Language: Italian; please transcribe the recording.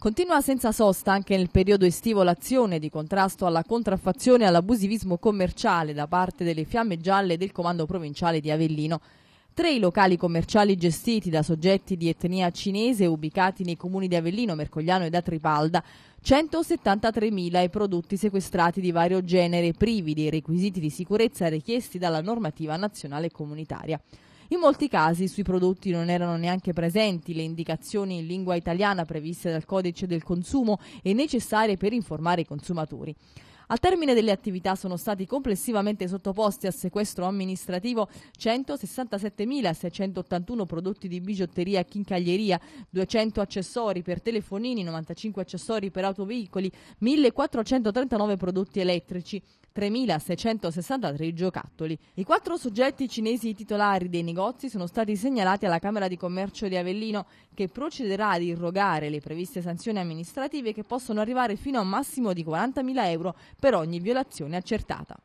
Continua senza sosta anche nel periodo estivo l'azione di contrasto alla contraffazione e all'abusivismo commerciale da parte delle Fiamme Gialle del Comando Provinciale di Avellino. Tre i locali commerciali gestiti da soggetti di etnia cinese ubicati nei comuni di Avellino, Mercogliano ed Atripalda, 173.000 i prodotti sequestrati di vario genere privi dei requisiti di sicurezza richiesti dalla normativa nazionale e comunitaria. In molti casi sui prodotti non erano neanche presenti le indicazioni in lingua italiana previste dal codice del consumo e necessarie per informare i consumatori. Al termine delle attività sono stati complessivamente sottoposti a sequestro amministrativo 167.681 prodotti di bigiotteria, e chincaglieria, 200 accessori per telefonini, 95 accessori per autoveicoli, 1.439 prodotti elettrici. 3.663 giocattoli. I quattro soggetti cinesi titolari dei negozi sono stati segnalati alla Camera di Commercio di Avellino che procederà ad irrogare le previste sanzioni amministrative che possono arrivare fino a un massimo di 40.000 euro per ogni violazione accertata.